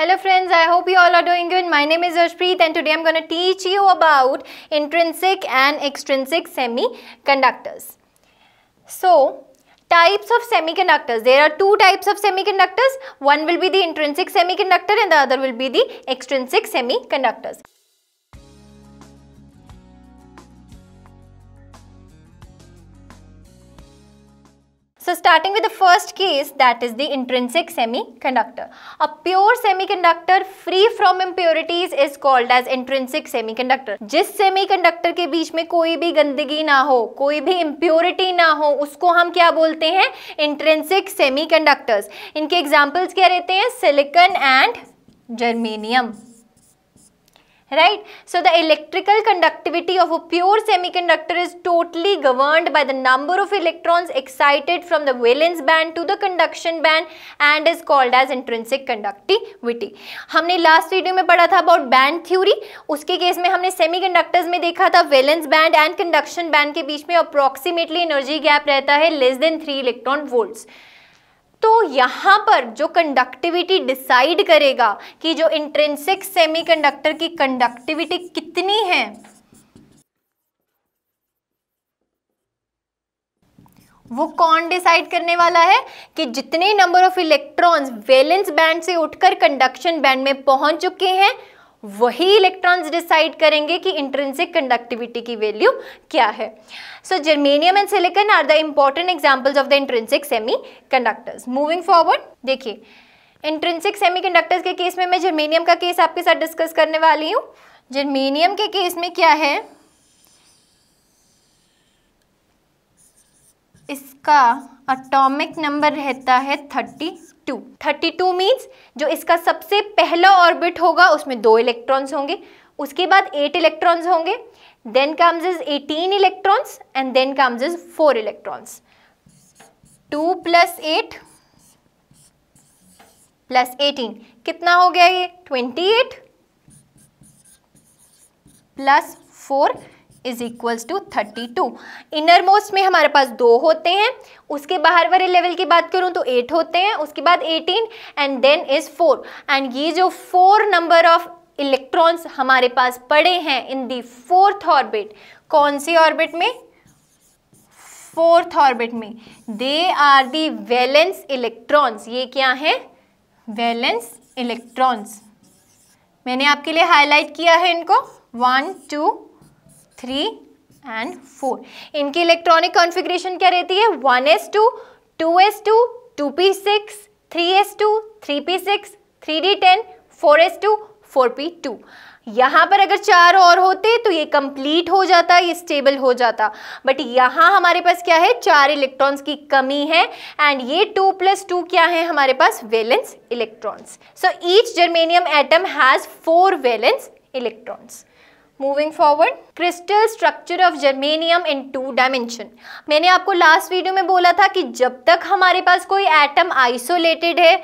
Hello friends, I hope you all are doing good. My name is Ashpreet, and today I'm going to teach you about intrinsic and extrinsic semiconductors. So, types of semiconductors. There are two types of semiconductors. One will be the intrinsic semiconductor and the other will be the extrinsic semiconductors. So starting with the first case that is the intrinsic semiconductor. A pure semiconductor free from impurities is called as intrinsic semiconductor. जिस semiconductor के बीच में कोई भी गंदगी ना हो कोई भी impurity ना हो उसको हम क्या बोलते हैं intrinsic semiconductors. इनके examples क्या रहते हैं silicon and germanium. right so the electrical conductivity of a pure semiconductor is totally governed by the number of electrons excited from the valence band to the conduction band and is called as intrinsic conductivity हमने last video में पढ़ा था about band theory उसके case में हमने semiconductors में देखा था valence band and conduction band के बीच में अप्रोक्सीमेटली एनर्जी गैप रहता है less than three electron volts तो यहाँ पर जो कंडक्टिविटी डिसाइड करेगा कि जो इंट्रेंसिक सेमीकंडक्टर की कंडक्टिविटी कितनी है वो कौन डिसाइड करने वाला है कि जितने number of electrons valence band से उठकर कंडक्शन बैंड में पहुंच चुके हैं वही इलेक्ट्रॉन्स डिसाइड करेंगे कि इंट्रेंसिक कंडक्टिविटी की वैल्यू क्या है so germanium and silicon are the important examples of the intrinsic semiconductors moving forward देखिए इंट्रेंसिक सेमी कंडक्टर्स के केस में मैं जर्मेनियम का केस आपके साथ डिस्कस करने वाली हूँ जर्मेनियम के केस में क्या है इसका अटोमिक नंबर रहता है thirty two thirty two means जो इसका सबसे पहला ऑर्बिट होगा उसमें दो इलेक्ट्रॉन्स होंगे उसके बाद एट इलेक्ट्रॉन्स होंगे then comes is eighteen electrons and then comes is four electrons two plus eight plus eighteen कितना हो गया ये twenty eight plus four is equals to thirty two innermost में हमारे पास दो होते हैं उसके बाहर वाले लेवल की बात करूँ तो एट होते हैं उसके बाद eighteen and then is four and ये जो फोर नंबर ऑफ इलेक्ट्रॉन्स हमारे पास पड़े हैं इन दी फोर्थ ऑर्बिट कौन सी ऑर्बिट में फोर्थ ऑर्बिट में they are the valence electrons ये क्या है वैलेंस इलेक्ट्रॉन्स मैंने आपके लिए हाईलाइट किया है इनको one two three and four इनकी इलेक्ट्रॉनिक कॉन्फ़िगरेशन क्या रहती है one S two two S two two P six three S two three P six three D ten four S two four P two यहाँ पर अगर चार और होते तो ये कंप्लीट हो जाता ये स्टेबल हो जाता बट यहाँ हमारे पास क्या है चार इलेक्ट्रॉन्स की कमी है एंड ये टू प्लस टू क्या है हमारे पास valence electrons so each germanium atom has four valence electrons moving forward crystal structure of germanium in two dimension मैंने आपको लास्ट वीडियो में बोला था कि जब तक हमारे पास कोई एटम आइसोलेटेड है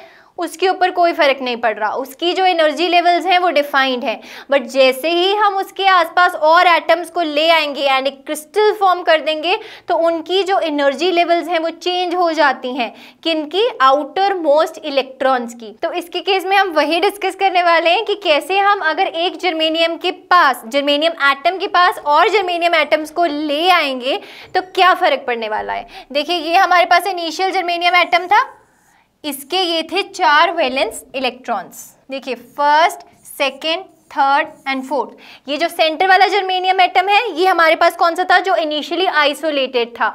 उसके ऊपर कोई फ़र्क नहीं पड़ रहा उसकी जो एनर्जी लेवल्स हैं वो डिफाइंड हैं बट जैसे ही हम उसके आसपास और एटम्स को ले आएंगे एंड एक क्रिस्टल फॉर्म कर देंगे तो उनकी जो एनर्जी लेवल्स हैं वो चेंज हो जाती हैं किन की आउटर मोस्ट इलेक्ट्रॉन्स की तो इसके केस में हम वही डिस्कस करने वाले हैं कि कैसे हम अगर एक जर्मेनियम के पास जर्मेनियम एटम के पास और जर्मेनियम एटम्स को ले आएंगे तो क्या फ़र्क पड़ने वाला है देखिए ये हमारे पास इनिशियल जर्मेनियम एटम था इसके ये थे चार वैलेंस इलेक्ट्रॉन्स देखिए first second third and fourth ये जो सेंटर वाला जर्मेनियम एटम है ये हमारे पास कौन सा था जो इनिशियली आइसोलेटेड था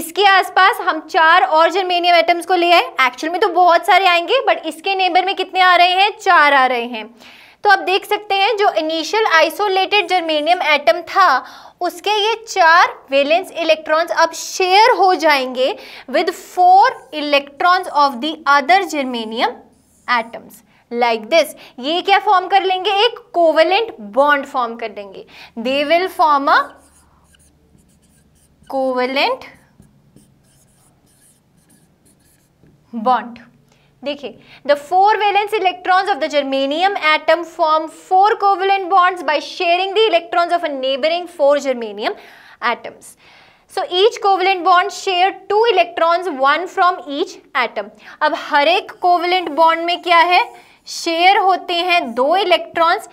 इसके आसपास हम चार और जर्मेनियम एटम्स को ले आए एक्चुअल में तो बहुत सारे आएंगे बट इसके नेबर में कितने आ रहे हैं चार आ रहे हैं तो आप देख सकते हैं जो इनिशियल आइसोलेटेड जर्मेनियम एटम था उसके ये चार वेलेंस इलेक्ट्रॉन्स अब शेयर हो जाएंगे with four electrons of the other germanium atoms like this ये क्या फॉर्म कर लेंगे एक कोवेलेंट बॉन्ड फॉर्म कर देंगे they will form a covalent bond देखिए the four valence electrons of the germanium atom form four covalent bonds by sharing the electrons of a neighbouring four germanium atoms so each covalent bond share two electrons one from each atom अब हर एक covalent bond में क्या है share होते हैं दो electrons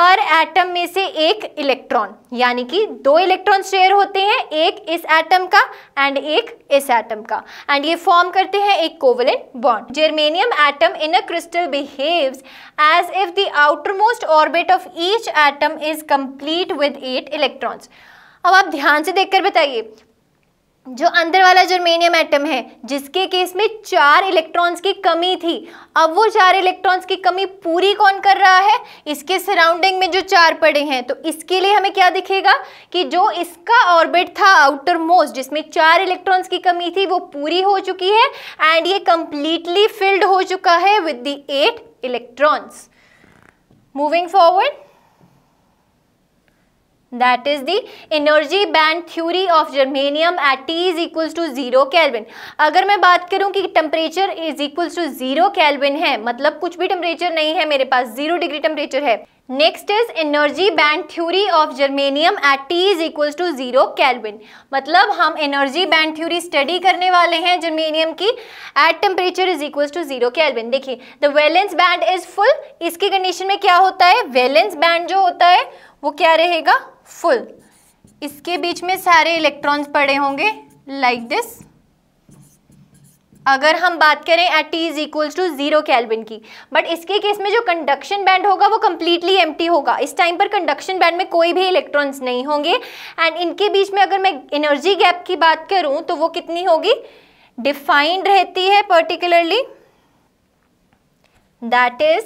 पर एटम में से एक इलेक्ट्रॉन यानी कि दो इलेक्ट्रॉन शेयर होते हैं एक इस एटम का एंड एक इस एटम का एंड ये फॉर्म करते हैं एक covalent bond germanium atom in a crystal behaves as if the outermost orbit of each atom is complete with eight electrons अब आप ध्यान से देखकर बताइए जो अंदर वाला जर्मेनियम एटम है जिसके केस में चार इलेक्ट्रॉन्स की कमी थी अब वो चार इलेक्ट्रॉन्स की कमी पूरी कौन कर रहा है इसके सराउंडिंग में जो चार पड़े हैं तो इसके लिए हमें क्या दिखेगा कि जो इसका ऑर्बिट था आउटर मोस्ट जिसमें चार इलेक्ट्रॉन्स की कमी थी वो पूरी हो चुकी है एंड ये कंप्लीटली फिल्ड हो चुका है with the eight electrons moving forward that is the energy band theory of germanium at T is equals to zero kelvin अगर मैं बात करूँ कि temperature is equals to zero kelvin है मतलब कुछ भी टेम्परेचर नहीं है मेरे पास जीरो डिग्री टेम्परेचर है next is energy band theory of germanium at T is equals to zero kelvin मतलब हम एनर्जी बैंड थ्यूरी स्टडी करने वाले हैं जर्मेनियम की at temperature is equals to zero kelvin देखिए the valence band is full इसकी condition में क्या होता है वेलेंस बैंड जो होता है वो क्या रहेगा फुल इसके बीच में सारे इलेक्ट्रॉन्स पड़े होंगे लाइक दिस अगर हम बात करें at T is equals to zero kelvin की बट इसके केस में जो कंडक्शन बैंड होगा वो कम्प्लीटली एम होगा इस टाइम पर कंडक्शन बैंड में कोई भी इलेक्ट्रॉन्स नहीं होंगे एंड इनके बीच में अगर मैं एनर्जी गैप की बात करूं तो वो कितनी होगी डिफाइंड रहती है particularly that is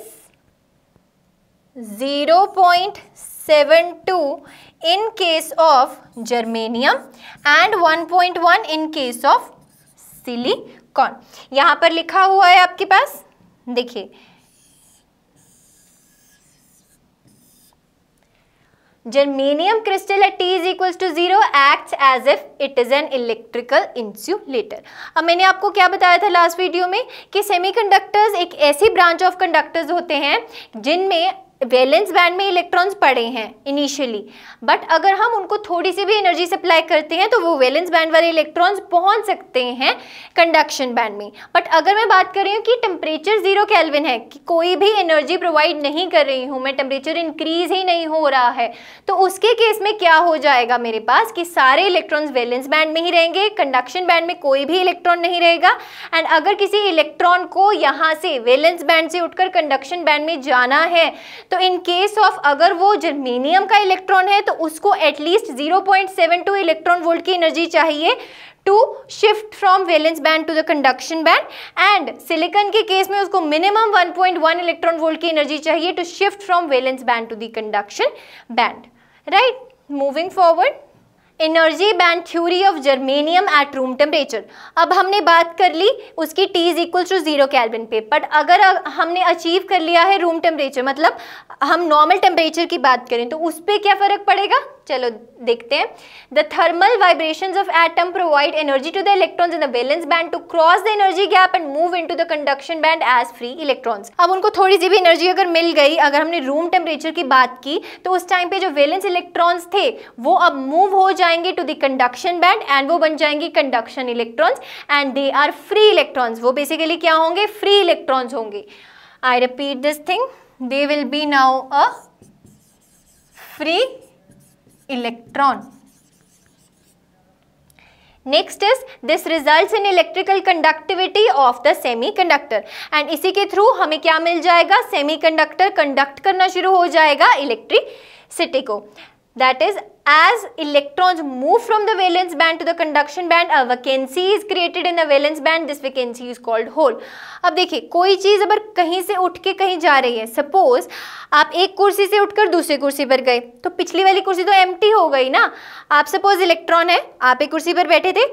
zero point seven two in case of germanium and one point one in case of silicon यहां पर लिखा हुआ है आपके पास देखिए germanium crystal at T is equal to zero act as if it is an electrical insulator अब मैंने आपको क्या बताया था लास्ट वीडियो में कि सेमीकंडक्टर्स एक ऐसी ब्रांच ऑफ कंडक्टर्स होते हैं जिनमें वैलेंस बैंड में इलेक्ट्रॉन्स पड़े हैं इनिशियली बट अगर हम उनको थोड़ी सी भी एनर्जी सप्लाई करते हैं तो वो वैलेंस बैंड वाले इलेक्ट्रॉन्स पहुंच सकते हैं कंडक्शन बैंड में बट अगर मैं बात कर रही हूँ कि टेम्परेचर जीरो कैलविन है कि कोई भी एनर्जी प्रोवाइड नहीं कर रही हूँ मैं टेम्परेचर इंक्रीज ही नहीं हो रहा है तो उसके केस में क्या हो जाएगा मेरे पास कि सारे इलेक्ट्रॉन्स वैलेंस बैंड में ही रहेंगे कंडक्शन बैंड में कोई भी इलेक्ट्रॉन नहीं रहेगा एंड अगर किसी इलेक्ट्रॉन को यहाँ से वैलेंस बैंड से उठकर कंडक्शन बैंड में जाना है तो इन केस ऑफ अगर वो जर्मेनियम का इलेक्ट्रॉन है तो उसको एटलीस्ट 0.72 इलेक्ट्रॉन वोल्ट की एनर्जी चाहिए to shift from valence band to the conduction band and silicon के केस में उसको मिनिमम 1.1 इलेक्ट्रॉन वोल्ट की एनर्जी चाहिए to shift from valence band to the conduction band right moving forward energy band theory of germanium at room temperature अब हमने बात कर ली उसकी T is equal to zero kelvin पे बट अगर हमने अचीव कर लिया है रूम टेम्परेचर मतलब हम नॉर्मल टेम्परेचर की बात करें तो उस पर क्या फ़र्क पड़ेगा चलो देखते हैं the thermal vibration of atom provide energy to the electrons in the valence band to cross the energy gap and move in to the conduction band as free electrons अब उनको थोड़ी सी भी एनर्जी अगर मिल गई अगर हमने रूम टेम्परेचर की बात की तो उस टाइम पे जो वेलेंस इलेक्ट्रॉन्स थे वो अब मूव हो जाएंगे to the conduction band and वो बन जाएंगे conduction electrons and they are free electrons वो बेसिकली क्या होंगे फ्री इलेक्ट्रॉन्स होंगे I repeat this thing they will be now a free electron next is this results in electrical conductivity of the semiconductor and इसी के through हमें क्या मिल जाएगा semiconductor conduct करना शुरू हो जाएगा इलेक्ट्रिसिटी को that is as electron move from the valence band to the conduction band vacancy is created in in the valence band this vacancy is called अब देखिए कोई चीज़ अगर कहीं से उठ के कहीं जा रही है सपोज आप एक कुर्सी से उठकर दूसरी कुर्सी पर गए तो पिछली वाली कुर्सी तो एम हो गई ना आप सपोज इलेक्ट्रॉन है आप एक कुर्सी पर बैठे थे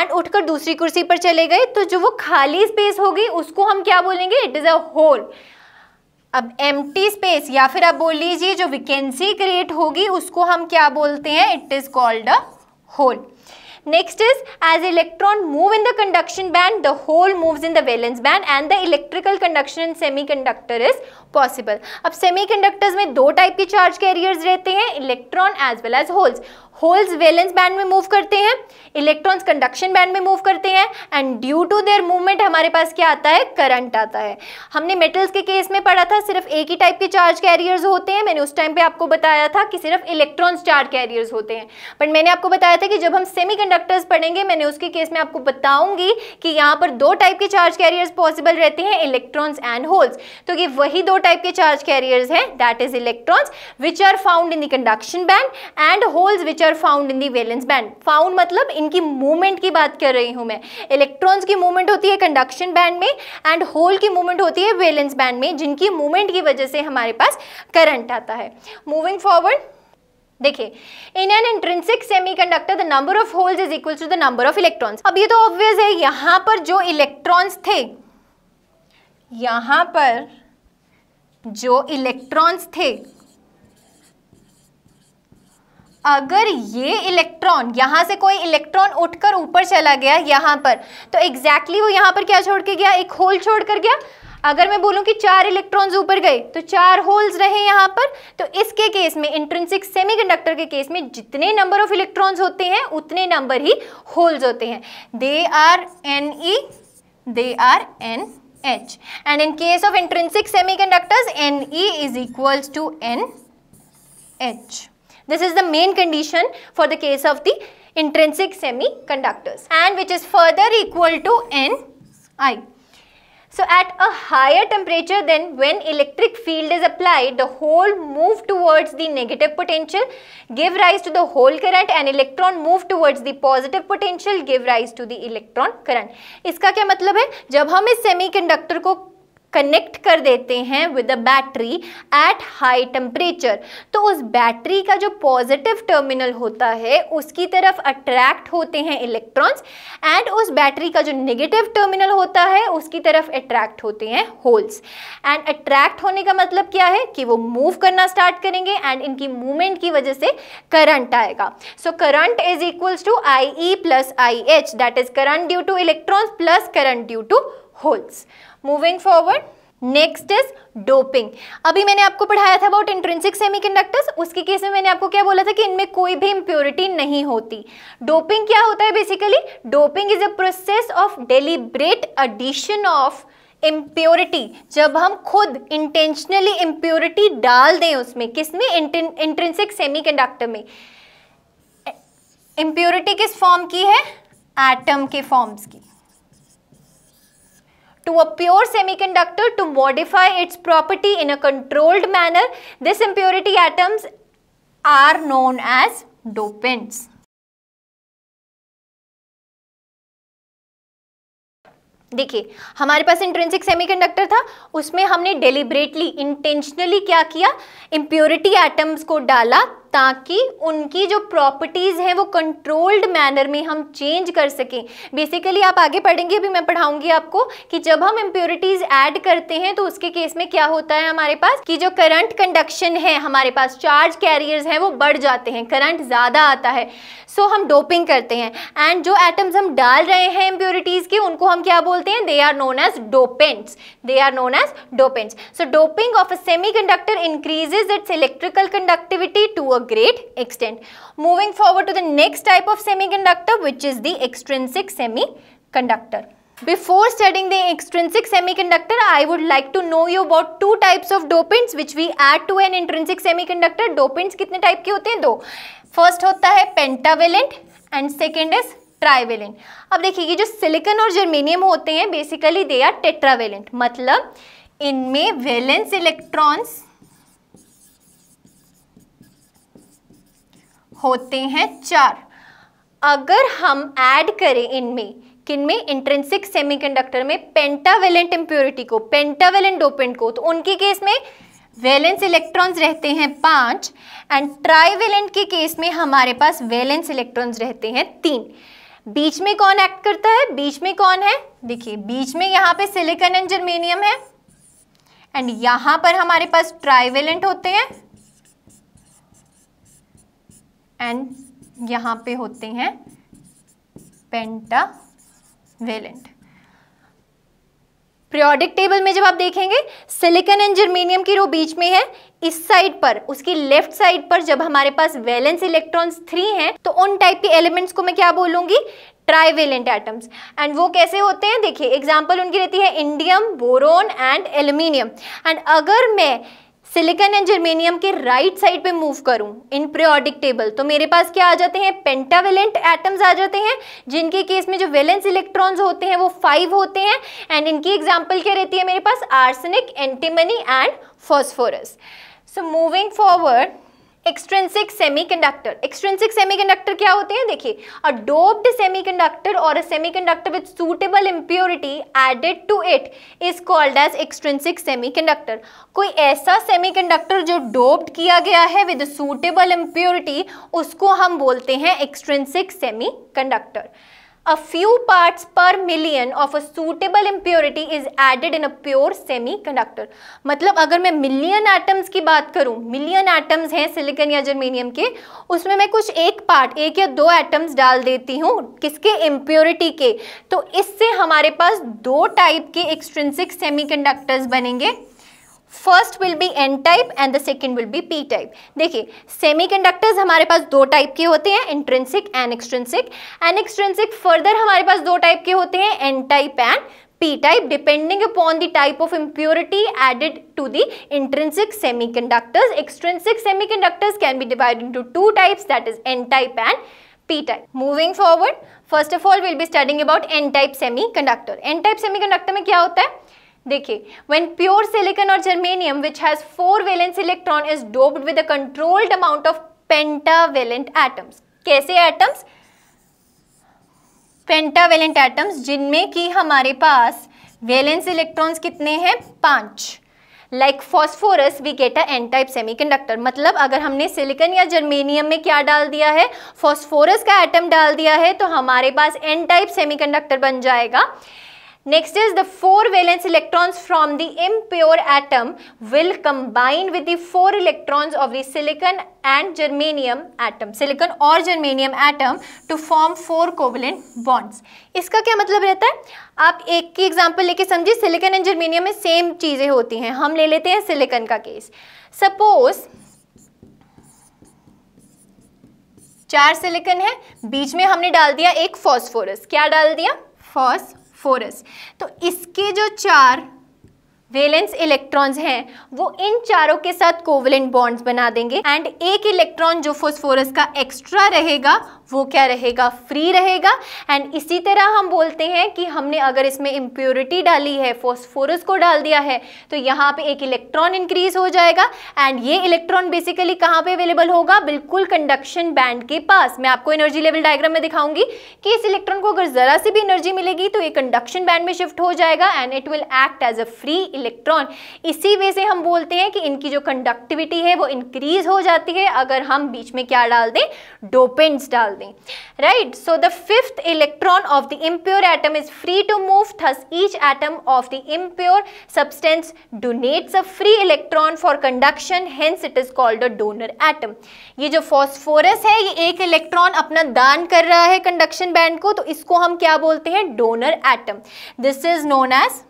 एंड उठकर दूसरी कुर्सी पर चले गए तो जो वो खाली स्पेस हो गई उसको हम क्या बोलेंगे इट इज़ अ होल अब एम स्पेस या फिर आप बोल लीजिए जो वैकेंसी क्रिएट होगी उसको हम क्या बोलते हैं it is called a hole next is as electron move in the conduction band the hole moves in the valence band and the electrical conduction in semiconductor is possible अब semiconductors में दो type के charge carriers रहते हैं electron as well as holes holes valence band में move करते हैं electrons conduction band में मूव करते हैं and due to their movement हमारे पास क्या आता है करंट आता है हमने मेटल्स के केस में पढ़ा था सिर्फ एक ही टाइप के चार्ज कैरियर्स होते हैं मैंने उस टाइम पे आपको बताया था कि सिर्फ इलेक्ट्रॉन्स चार्ज कैरियर्स होते हैं बट मैंने आपको बताया था कि जब हम सेमी पढ़ेंगे मैंने उसके केस में आपको बताऊंगी कि यहाँ पर दो टाइप के चार्ज कैरियर्स पॉसिबल रहते हैं इलेक्ट्रॉन्स एंड होल्स तो ये वही दो टाइप के चार्ज कैरियर्स हैं that is electrons which are found in the conduction band and holes which are are found in the valence band found मतलब इनकी मूवमेंट की बात कर रही हूँ मैं इलेक्ट्रॉन्स की मूवमेंट होती है कंडक्शन बैंड में एंड होल की मूवमेंट होती है valence बैंड में जिनकी मूवमेंट की वजह से हमारे पास करंट आता है मूविंग फॉरवर्ड देखिए in an intrinsic semiconductor the number of holes is equal to the number of electrons अब ये तो ऑब्वियस है यहाँ पर जो इलेक्ट्रॉन्स थे यहाँ पर जो इलेक्ट्रॉन्स थे अगर ये इलेक्ट्रॉन यहाँ से कोई इलेक्ट्रॉन उठकर ऊपर चला गया यहाँ पर तो एग्जैक्टली exactly वो यहाँ पर क्या छोड़ के गया एक होल छोड़ कर गया अगर मैं बोलूँ कि चार इलेक्ट्रॉन्स ऊपर गए तो चार होल्स रहे यहाँ पर तो इसके केस में इंट्रेंसिक सेमीकंडक्टर के केस में जितने नंबर ऑफ इलेक्ट्रॉन्स होते हैं उतने नंबर ही होल्स होते हैं they are N E they are N H and in case of intrinsic semiconductors N E is equals to N H This is the main condition for the case of the intrinsic semiconductors and which is further equal to Ni. So at a higher temperature then when electric field is applied, the hole move towards the negative potential, give rise to the hole current and electron move towards the positive potential, give rise to the electron current. इसका क्या मतलब है जब हम इस semiconductor को connect कर देते हैं with a battery at high temperature तो उस बैटरी का जो पॉजिटिव टर्मिनल होता है उसकी तरफ अट्रैक्ट होते हैं इलेक्ट्रॉन्स एंड उस बैटरी का जो नेगेटिव टर्मिनल होता है उसकी तरफ अट्रैक्ट होते हैं होल्स एंड अट्रैक्ट होने का मतलब क्या है कि वो मूव करना स्टार्ट करेंगे एंड इनकी मूवमेंट की वजह से करंट आएगा so current is equals to I E plus I H that is current due to electrons plus current due to holes moving forward next is doping अभी मैंने आपको पढ़ाया था अबाउट इंट्रेंसिक सेमीकंडक्टर्स उसके केस में मैंने आपको क्या बोला था कि इनमें कोई भी इम्प्योरिटी नहीं होती डोपिंग क्या होता है basically doping is a process of deliberate addition of impurity जब हम खुद इंटेंशनली इम्प्योरिटी डाल दें उसमें किसमें इंट्रेंसिक सेमी कंडक्टर में इम्प्योरिटी किस फॉर्म की है एटम के फॉर्म्स की to a pure semiconductor to modify its property in a controlled manner. This impurity atoms are known as dopants. देखिए हमारे पास इंट्रेंसिक सेमीकंडक्टर था उसमें हमने डेलिबरेटली इंटेंशनली क्या किया इम्प्योरिटी एटम्स को डाला ताकि उनकी जो प्रॉपर्टीज़ हैं वो कंट्रोल्ड मैनर में हम चेंज कर सकें बेसिकली आप आगे पढ़ेंगे अभी मैं पढ़ाऊंगी आपको कि जब हम इम्प्योरिटीज़ ऐड करते हैं तो उसके केस में क्या होता है हमारे पास कि जो करंट कंडक्शन है हमारे पास चार्ज कैरियर्स हैं वो बढ़ जाते हैं करंट ज़्यादा आता है सो so, हम डोपिंग करते हैं एंड जो एटम्स हम डाल रहे हैं इम्प्योरिटीज़ के उनको हम क्या बोलते हैं they are known as dopants they are known as dopants so doping of a semiconductor increases its electrical conductivity to a a great extent. Moving forward to the next type of semiconductor which is the extrinsic semiconductor. Before studying the extrinsic semiconductor, I would like to know you about two types of dopants which we add to an intrinsic semiconductor. Dopants kitne type ke hote hain do First hota hai pentavalent and second is trivalent अब देखिए ये जो silicon और germanium होते हैं basically they are tetravalent मतलब इनमें valence electrons होते हैं चार अगर हम ऐड करें इनमें किनमें इंट्रेंसिक सेमीकंडक्टर में पेंटावेलेंट इम्प्योरिटी को पेंटावेलेंट डोपेंट को तो उनके केस में वेलेंस इलेक्ट्रॉन्स रहते हैं पाँच एंड ट्राईवेलेंट के केस में हमारे पास वेलेंस इलेक्ट्रॉन्स रहते हैं तीन बीच में कौन एक्ट करता है बीच में कौन है देखिए बीच में यहाँ पे सिलिकॉन एंड जर्मेनियम है एंड यहाँ पर हमारे पास ट्राईवेलेंट होते हैं एंड यहाँ पे होते हैं पेंटा वेलेंट प्रियोडिक टेबल में जब आप देखेंगे सिलिकन एंड जर्मेनियम की रो बीच में है इस साइड पर उसकी लेफ्ट साइड पर जब हमारे पास वैलेंस इलेक्ट्रॉन्स थ्री हैं तो उन टाइप के एलिमेंट्स को मैं क्या बोलूँगी ट्राईवेलेंट एटम्स एंड वो कैसे होते हैं देखिए एग्जांपल उनकी रहती है indium boron and aluminium and अगर मैं सिलिकन एंड जर्मेनियम के राइट साइड पे मूव करूं इन प्रियोडिक टेबल तो मेरे पास क्या आ जाते हैं पेंटावेलेंट एटम्स आ जाते हैं जिनके केस में जो वेलेंस इलेक्ट्रॉन्स होते हैं वो फाइव होते हैं एंड इनकी एग्जाम्पल क्या रहती है मेरे पास arsenic antimony and phosphorus so moving forward extrinsic semiconductor extrinsic semiconductor क्या होते हैं देखिए अ डोप्ड सेमीकंडक्टर और a semiconductor with suitable impurity added to it is called as extrinsic semiconductor कोई ऐसा सेमीकंडक्टर जो डोप्ड किया गया है विद सूटेबल इम्प्योरिटी उसको हम बोलते हैं extrinsic semiconductor a few parts per million of a suitable impurity is added in a pure semiconductor. मतलब अगर मैं मिलियन एटम्स की बात करूं मिलियन एटम्स हैं सिलिकॉन या जर्मेनियम के उसमें मैं कुछ एक पार्ट एक या दो एटम्स डाल देती हूं किसके इम्प्योरिटी के तो इससे हमारे पास दो टाइप के एक्सट्रेंसिक सेमीकंडक्टर्स बनेंगे first will be N type and the second will be P type देखिए सेमी कंडक्टर्स हमारे पास दो टाइप के होते हैं intrinsic and extrinsic and extrinsic further हमारे पास दो टाइप के होते हैं N type and P type depending upon the type of impurity added to the intrinsic semiconductors extrinsic semiconductors can be divide into two types that is an type and P type moving forward first of all will be starting about N type semiconductor N type semiconductor में क्या होता है देखिए when pure silicon और germanium which has four valence electron is doped with controlled amount of pentavalent atoms कैसे atoms pentavalent atoms जिनमें कि हमारे पास वेलेंस इलेक्ट्रॉन्स कितने हैं पांच like phosphorus we get a N type semiconductor मतलब अगर हमने सिलिकन या जर्मेनियम में क्या डाल दिया है फॉस्फोरस का एटम डाल दिया है तो हमारे पास एन टाइप कंडक्टर बन जाएगा next is the four valence electrons from the impure atom will combine with the four electrons of the silicon and germanium atom silicon और germanium atom to form four covalent bonds इसका क्या मतलब रहता है आप एक की एग्जांपल लेके समझिए सिलिकन एंड जर्मेनियम में सेम चीजें होती हैं हम ले लेते हैं सिलिकन का केस सपोज चार सिलिकन है बीच में हमने डाल दिया एक फॉस्फोरस क्या डाल दिया फॉस फोरस तो इसके जो चार वेलेंस इलेक्ट्रॉन्स हैं वो इन चारों के साथ कोवलेंट बॉन्ड्स बना देंगे एंड एक इलेक्ट्रॉन जो फोस्फोरस का एक्स्ट्रा रहेगा वो क्या रहेगा फ्री रहेगा एंड इसी तरह हम बोलते हैं कि हमने अगर इसमें इम्प्योरिटी डाली है फॉस्फोरस को डाल दिया है तो यहाँ पे एक इलेक्ट्रॉन इंक्रीज हो जाएगा एंड ये इलेक्ट्रॉन बेसिकली कहाँ पे अवेलेबल होगा बिल्कुल कंडक्शन बैंड के पास मैं आपको एनर्जी लेवल डायग्राम में दिखाऊंगी कि इस इलेक्ट्रॉन को अगर ज़रा सी भी एनर्जी मिलेगी तो ये कंडक्शन बैंड में शिफ्ट हो जाएगा and it will act as a free electron इसी वे से हम बोलते हैं कि इनकी जो कंडक्टिविटी है वो इंक्रीज हो जाती है अगर हम बीच में क्या डाल दें डोपेंट्स डाल दें right so the fifth electron of the impure atom is free to move thus each atom of the impure substance donates a free electron for conduction hence it is called a donor atom ये जो phosphorus है ये एक electron अपना दान कर रहा है कंडक्शन बैंड को तो इसको हम क्या बोलते हैं donor atom this is known as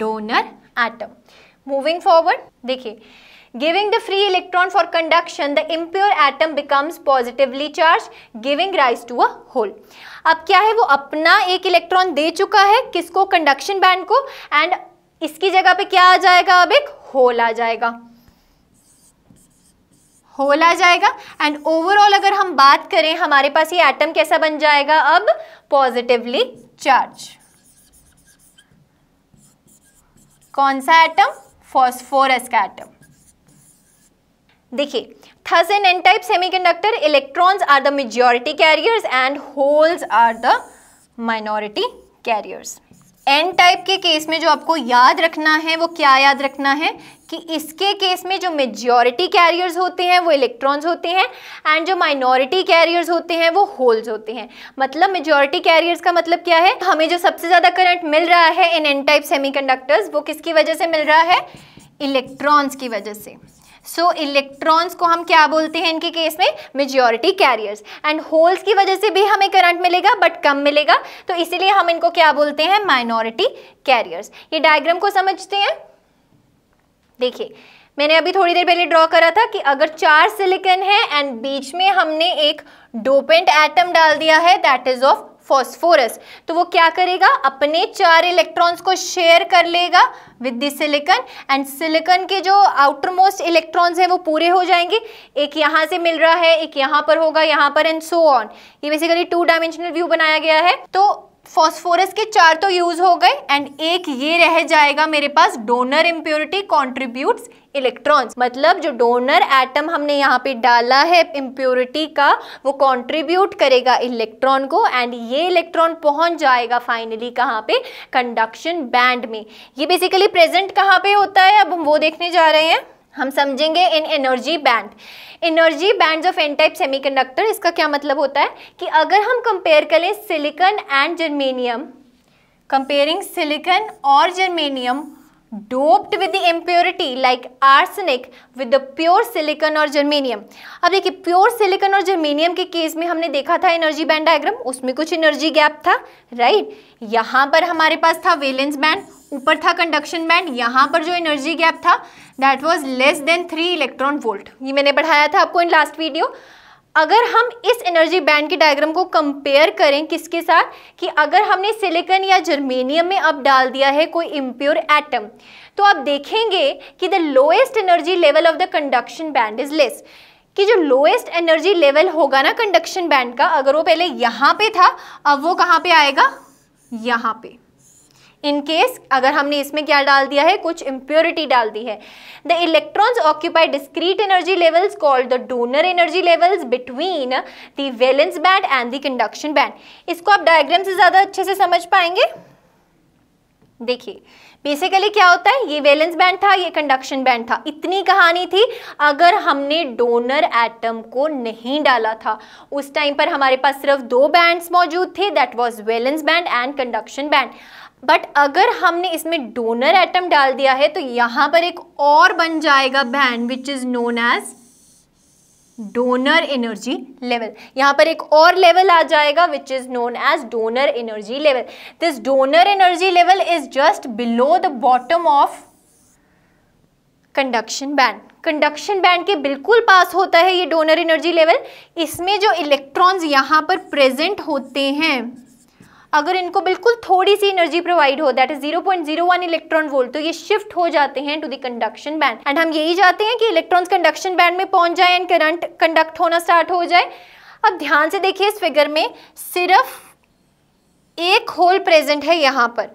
donor atom moving forward देखिए Giving the free electron for conduction, the impure atom becomes positively charged, giving rise to a hole. अब क्या है वो अपना एक इलेक्ट्रॉन दे चुका है किसको कंडक्शन बैंड को एंड इसकी जगह पे क्या आ जाएगा अब एक होल आ जाएगा होल आ जाएगा एंड ओवरऑल अगर हम बात करें हमारे पास ये एटम कैसा बन जाएगा अब पॉजिटिवली चार्ज कौन सा एटम फॉस्फोरस का एटम देखिए thus an N type semiconductor electrons are the majority carriers and holes are the minority carriers N type के केस में जो आपको याद रखना है वो क्या याद रखना है कि इसके केस में जो मेजॉरिटी कैरियर्स होते हैं वो इलेक्ट्रॉन्स होते हैं एंड जो माइनॉरिटी कैरियर्स होते हैं वो होल्स होते हैं मतलब मेजॉरिटी कैरियर्स का मतलब क्या है हमें जो सबसे ज़्यादा करंट मिल रहा है इन एन टाइप कंडक्टर्स वो किसकी वजह से मिल रहा है इलेक्ट्रॉन्स की वजह से सो so, इलेक्ट्रॉन्स को हम क्या बोलते हैं इनके केस में मेजोरिटी कैरियर्स एंड होल्स की वजह से भी हमें करंट मिलेगा बट कम मिलेगा तो इसीलिए हम इनको क्या बोलते हैं माइनॉरिटी कैरियर्स ये डायग्राम को समझते हैं देखिए मैंने अभी थोड़ी देर पहले ड्रॉ करा था कि अगर चार सिलिकन है एंड बीच में हमने एक डोपेंट एटम डाल दिया है दैट इज ऑफ फॉस्फोरस तो वो क्या करेगा अपने चार इलेक्ट्रॉन्स को शेयर कर लेगा with the silicon and silicon के जो आउटर मोस्ट इलेक्ट्रॉन्स हैं वो पूरे हो जाएंगे एक यहाँ से मिल रहा है एक यहाँ पर होगा यहाँ पर एंड सो ऑन ये बेसिकली टू डायमेंशनल व्यू बनाया गया है तो फॉस्फोरस के चार तो यूज हो गए एंड एक ये रह जाएगा मेरे पास डोनर इम्प्योरिटी कॉन्ट्रीब्यूट इलेक्ट्रॉन्स मतलब जो डोनर एटम हमने यहाँ पे डाला है इम्प्योरिटी का वो कंट्रीब्यूट करेगा इलेक्ट्रॉन को एंड ये इलेक्ट्रॉन पहुँच जाएगा फाइनली कहाँ पे कंडक्शन बैंड में ये बेसिकली प्रेजेंट कहाँ पे होता है अब हम वो देखने जा रहे हैं हम समझेंगे in energy band energy bands of N type semiconductor इसका क्या मतलब होता है कि अगर हम कंपेयर करें silicon and germanium comparing silicon और germanium doped with the impurity like arsenic with the pure silicon और जर्मेनियम अब देखिए प्योर सिलिकन और जर्मेनियम के केस में हमने देखा था एनर्जी बैंड डायग्राम उसमें कुछ एनर्जी गैप था राइट यहाँ पर हमारे पास था वेलेंस बैंड ऊपर था कंडक्शन बैंड यहाँ पर जो एनर्जी गैप था that was less than three electron volt ये मैंने पढ़ाया था आपको इन लास्ट वीडियो अगर हम इस एनर्जी बैंड के डायग्राम को कंपेयर करें किसके साथ कि अगर हमने सिलिकन या जर्मेनियम में अब डाल दिया है कोई इम्प्योर एटम तो आप देखेंगे कि the lowest energy level of the conduction band is less कि जो लोएस्ट एनर्जी लेवल होगा ना कंडक्शन बैंड का अगर वो पहले यहाँ पे था अब वो कहाँ पे आएगा यहाँ पे इनकेस अगर हमने इसमें क्या डाल दिया है कुछ इम्प्योरिटी डाल दी है the electrons occupy discrete energy levels called the donor energy levels between the valence band and the conduction band इसको आप डायग्राम से ज़्यादा अच्छे से समझ पाएंगे देखिए बेसिकली क्या होता है ये वैलेंस बैंड था ये कंडक्शन बैंड था इतनी कहानी थी अगर हमने डोनर एटम को नहीं डाला था उस टाइम पर हमारे पास सिर्फ दो बैंड्स मौजूद थे that was valence band and conduction band but अगर हमने इसमें डोनर एटम डाल दिया है तो यहां पर एक और बन जाएगा band which is known as donor energy level यहाँ पर एक और लेवल आ जाएगा which is known as donor energy level this donor energy level is just below the bottom of conduction band conduction band के बिल्कुल पास होता है ये डोनर एनर्जी लेवल इसमें जो इलेक्ट्रॉन्स यहाँ पर प्रेजेंट होते हैं अगर इनको बिल्कुल थोड़ी सी एनर्जी प्रोवाइड हो दैट इज 0.01 इलेक्ट्रॉन वोल्ट तो ये शिफ्ट हो जाते हैं to the conduction band and हम यही चाहते हैं कि इलेक्ट्रॉन्स कंडक्शन बैंड में पहुंच जाए एंड करंट कंडक्ट होना स्टार्ट हो जाए अब ध्यान से देखिए इस फिगर में सिर्फ एक होल प्रेजेंट है यहाँ पर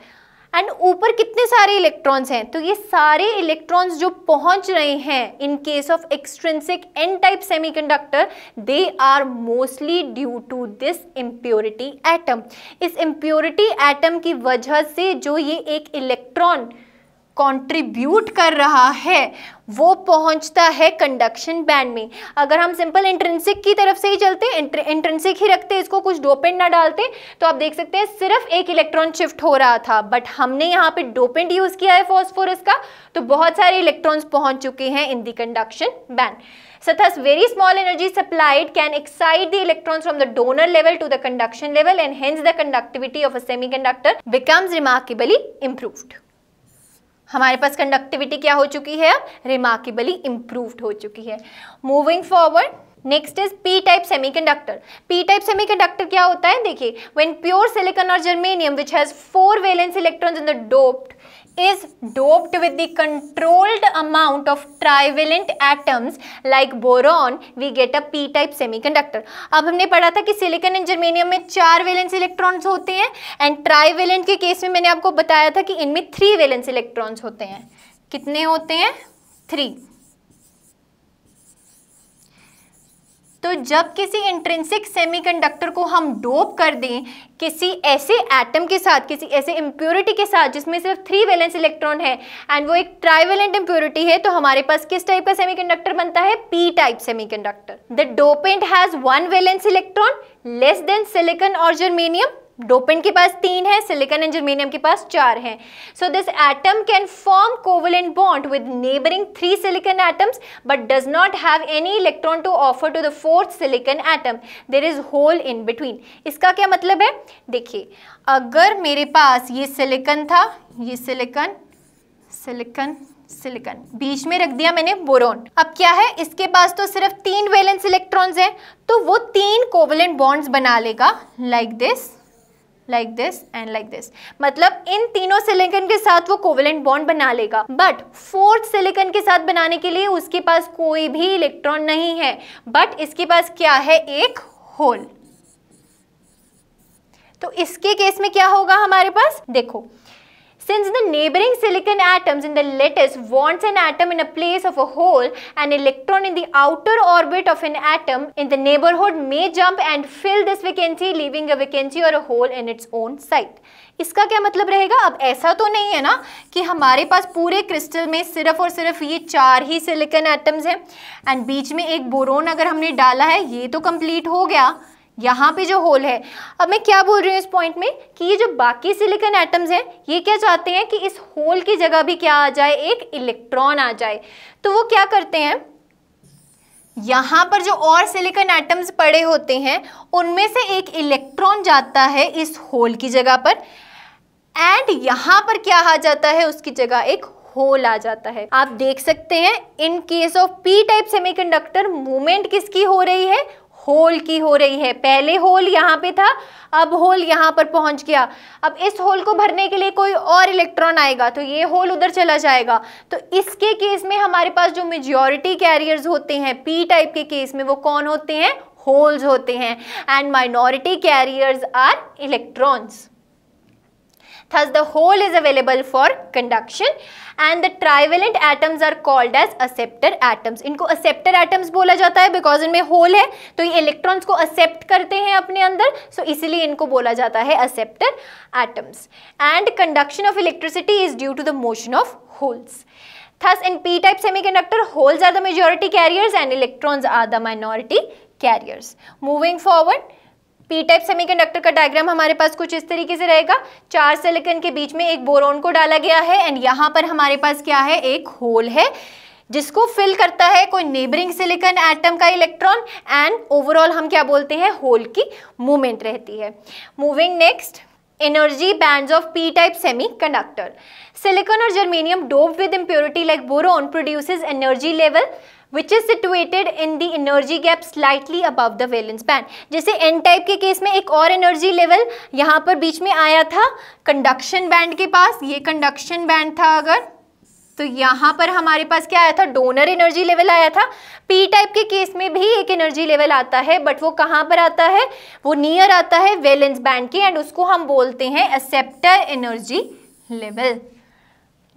एंड ऊपर कितने सारे इलेक्ट्रॉन्स हैं तो ये सारे इलेक्ट्रॉन्स जो पहुंच रहे हैं in case of extrinsic N type semiconductor they are mostly due to this impurity atom इस इम्प्योरिटी एटम की वजह से जो ये एक इलेक्ट्रॉन कंट्रीब्यूट कर रहा है वो पहुंचता है कंडक्शन बैंड में अगर हम सिंपल इंट्रेंसिक की तरफ से ही चलते इंट्रेंसिक ही रखते इसको कुछ डोपेंट ना डालते तो आप देख सकते हैं सिर्फ एक इलेक्ट्रॉन शिफ्ट हो रहा था बट हमने यहाँ पे डोपेंट यूज़ किया है फॉस्फोरस का तो बहुत सारे इलेक्ट्रॉन्स पहुंच चुके हैं in the conduction band thus very small energy supplied can excite the electrons from the donor level to the conduction level and hence the conductivity of a semiconductor becomes remarkably improved हमारे पास conductivity क्या हो चुकी है अब remarkably improved हो चुकी है moving forward next is P type semiconductor P type semiconductor क्या होता है देखिए व्हेन प्योर सिलिकॉन और germanium which has four valence electrons in the doped is doped with the controlled amount of trivalent atoms like boron we get a p type semiconductor अब हमने पढ़ा था कि सिलिकॉन एंड जर्मेनियम में चार valence electrons होते हैं and trivalent के केस में मैंने आपको बताया था कि इनमें थ्री वेलेंस इलेक्ट्रॉन्स होते हैं कितने होते हैं थ्री तो जब किसी इंट्रेंसिक सेमीकंडक्टर को हम डोप कर दें किसी ऐसे एटम के साथ किसी ऐसे इम्प्योरिटी के साथ जिसमें सिर्फ थ्री वैलेंस इलेक्ट्रॉन है एंड वो एक ट्राइवेलेंट इम्प्योरिटी है तो हमारे पास किस टाइप का सेमीकंडक्टर बनता है P type semiconductor the dopant has one valence electron less than silicon और जर्मेनियम डोपेंट के पास तीन है सिलिकॉन एंड जर्मेनियम के पास चार हैं so this atom can form covalent bond with neighbouring three silicon atoms but does not have any electron to offer to the fourth silicon atom there is hole in between इसका क्या मतलब है देखिए अगर मेरे पास ये सिलिकॉन था ये सिलिकॉन सिलिकॉन सिलिकॉन बीच में रख दिया मैंने बोरोन अब क्या है इसके पास तो सिर्फ तीन वेलेंस इलेक्ट्रॉन्स हैं तो वो तीन कोवलेंट बॉन्ड्स बना लेगा like like this like this and like this मतलब इन तीनों सिलिकन के साथ वो कोवेलेंट बॉन्ड बना लेगा बट फोर्थ सिलिकन के साथ बनाने के लिए उसके पास कोई भी इलेक्ट्रॉन नहीं है बट इसके पास क्या है एक होल तो इसके केस में क्या होगा हमारे पास देखो Since the neighboring silicon atoms in the lattice wants an atom in a place of a hole, an electron in the outer orbit of an atom in the neighborhood may jump and fill this vacancy leaving a vacancy or a hole in its own site. इसका क्या मतलब रहेगा अब ऐसा तो नहीं है ना कि हमारे पास पूरे क्रिस्टल में सिर्फ और सिर्फ ये चार ही सिलिकन एटम्स हैं एंड बीच में एक बोरोन अगर हमने डाला है ये तो कंप्लीट हो गया यहाँ पे जो होल है अब मैं क्या बोल रही हूँ इस पॉइंट में कि ये जो बाकी सिलिकॉन एटम्स हैं ये क्या चाहते हैं कि इस होल की जगह भी क्या आ जाए एक इलेक्ट्रॉन आ जाए तो वो क्या करते हैं यहाँ पर जो और सिलिकॉन एटम्स पड़े होते हैं उनमें से एक इलेक्ट्रॉन जाता है इस होल की जगह पर एंड यहाँ पर क्या आ जाता है उसकी जगह एक होल आ जाता है आप देख सकते हैं in case of P type semiconductor movement किसकी हो रही है होल की हो रही है पहले होल यहाँ पे था अब होल यहाँ पर पहुँच गया अब इस होल को भरने के लिए कोई और इलेक्ट्रॉन आएगा तो ये होल उधर चला जाएगा तो इसके केस में हमारे पास जो मेजोरिटी कैरियर्स होते हैं पी टाइप के केस में वो कौन होते हैं होल्स होते हैं and minority carriers are electrons Thus, the hole is available for conduction and the trivalent atoms are called as acceptor atoms. inko acceptor atoms bola jata hai because इनमें hole hai to ye electrons ko accept karte hain apne andar so isliye inko bola jata hai acceptor atoms. And conduction of electricity is due to the motion of holes. Thus, in p-type semiconductor, holes are the majority carriers and electrons are the minority carriers. Moving forward, P type semiconductor का diagram हमारे पास कुछ इस तरीके से रहेगा चार silicon के बीच में एक बोरोन को डाला गया है एंड यहाँ पर हमारे पास क्या है एक होल है जिसको फिल करता है कोई नेबरिंग सिलिकन एटम का इलेक्ट्रॉन एंड ओवरऑल हम क्या बोलते हैं होल की मूवमेंट रहती है moving next energy band of P type semiconductor silicon और germanium dope with impurity like boron produces energy level which is situated in the energy gap slightly above the valence band जैसे N type के case में एक और energy level यहाँ पर बीच में आया था कंडक्शन बैंड के पास ये कंडक्शन बैंड था अगर तो यहाँ पर हमारे पास क्या आया था डोनर एनर्जी लेवल आया था पी टाइप के केस में भी एक एनर्जी लेवल आता है बट वो कहाँ पर आता है वो नियर आता है वेलेंस बैंड के एंड उसको हम बोलते हैं एक्सेप्टर एनर्जी लेवल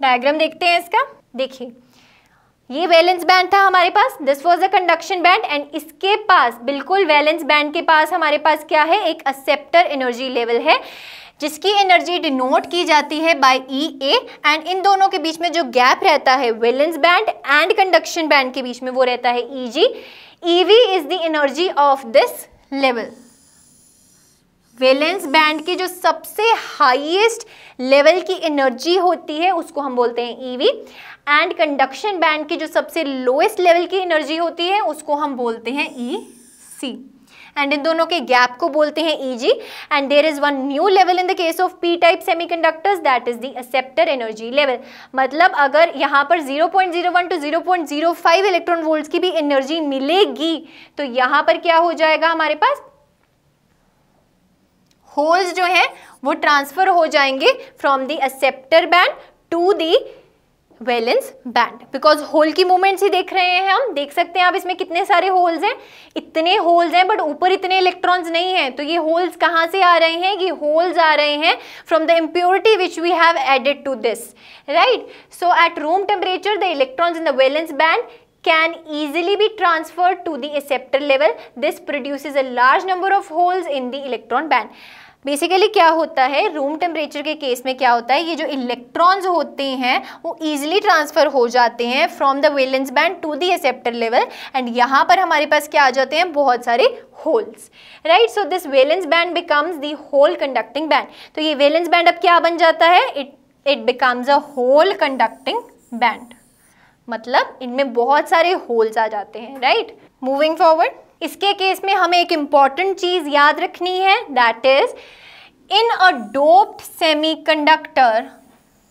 डायग्राम देखते हैं इसका देखिए ये वैलेंस बैंड था हमारे पास this was a conduction band and इसके पास बिल्कुल वैलेंस बैंड के पास हमारे पास क्या है एक असेप्टर एनर्जी लेवल है जिसकी एनर्जी डिनोट की जाती है bye E A and in दोनों के बीच में जो गैप रहता है valence band and conduction band के बीच में वो रहता है E G E V is the energy of this level valence band की जो सबसे हाईएस्ट लेवल की एनर्जी होती है उसको हम बोलते हैं ईवी एंड कंडक्शन बैंड की जो सबसे लोएस्ट लेवल की एनर्जी होती है उसको हम बोलते हैं ई सी एंड इन दोनों के गैप को बोलते हैं E G and there is one new level in the case of P type semiconductors that is the acceptor energy level मतलब अगर यहाँ पर 0.01 to zero zero point five electron volt की भी एनर्जी मिलेगी तो यहाँ पर क्या हो जाएगा हमारे पास होल्स जो हैं वो ट्रांसफ़र हो जाएंगे from the acceptor band to the valence band because hole की मूवमेंट्स ही देख रहे हैं हम देख सकते हैं आप इसमें कितने सारे होल्स हैं इतने होल्स हैं बट ऊपर इतने इलेक्ट्रॉन्स नहीं हैं तो ये होल्स कहाँ से आ रहे हैं ये होल्स आ रहे हैं from the impurity which we have added to this right so at room temperature the electrons in the valence band can easily be transferred to the acceptor level. This produces a large number of holes in the electron band. Basically क्या होता है room temperature के case में क्या होता है ये जो इलेक्ट्रॉन्स होते हैं वो ईजिली ट्रांसफ़र हो जाते हैं from the valence band to the acceptor level and यहाँ पर हमारे पास क्या आ जाते हैं बहुत सारे holes right so this valence band becomes the hole conducting band तो ये वेलेंस बैंड अब क्या बन जाता है it it becomes a hole conducting band मतलब इनमें बहुत सारे होल्स आ जाते हैं राइट मूविंग फॉरवर्ड इसके केस में हमें एक इम्पॉर्टेंट चीज़ याद रखनी है that is in a doped semiconductor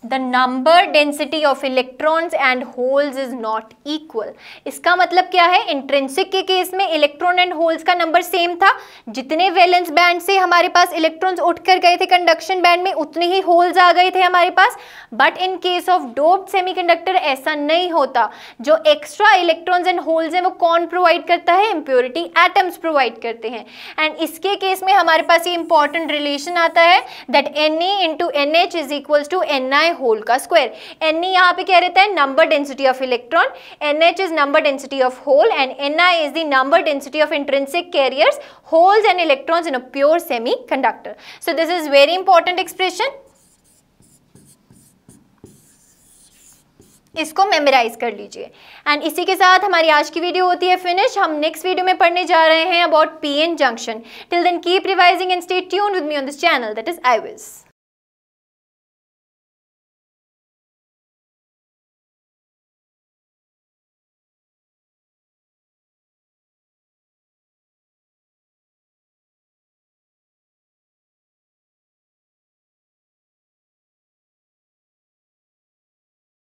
the number density of electrons and holes is not equal इसका मतलब क्या है इंट्रेंसिक के केस में इलेक्ट्रॉन एंड होल्स का नंबर सेम था जितने वैलेंस बैंड से हमारे पास इलेक्ट्रॉन्स उठकर गए थे कंडक्शन बैंड में उतने ही होल्स आ गए थे हमारे पास but in case of doped semiconductor ऐसा नहीं होता जो एक्स्ट्रा इलेक्ट्रॉन्स एंड होल्स हैं वो कौन प्रोवाइड करता है इम्प्योरिटी एटम्स प्रोवाइड करते हैं एंड इसके केस में हमारे पास ये इंपॉर्टेंट रिलेशन आता है that N A into N H is equals to N I by whole का स्क्वायर एन ई यहाँ पे कह रहता है number density of electron N H is number density of hole and N I is the number density of intrinsic carriers holes and electrons in a pure semiconductor so this is very important expression इसको memorise कर लीजिए and इसी के साथ हमारी आज की video होती है फिनिश हम नेक्स्ट वीडियो में पढ़ने जा रहे हैं about PN junction till then keep revising and stay tuned with me on this channel that is I विज़